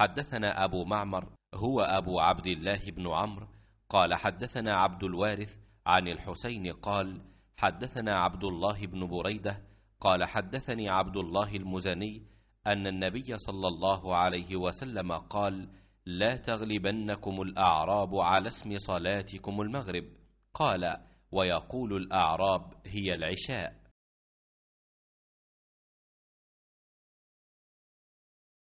حدثنا أبو معمر هو أبو عبد الله بن عمرو قال حدثنا عبد الوارث عن الحسين قال حدثنا عبد الله بن بريدة قال حدثني عبد الله المزني أن النبي صلى الله عليه وسلم قال لا تغلبنكم الأعراب على اسم صلاتكم المغرب قال ويقول الأعراب هي العشاء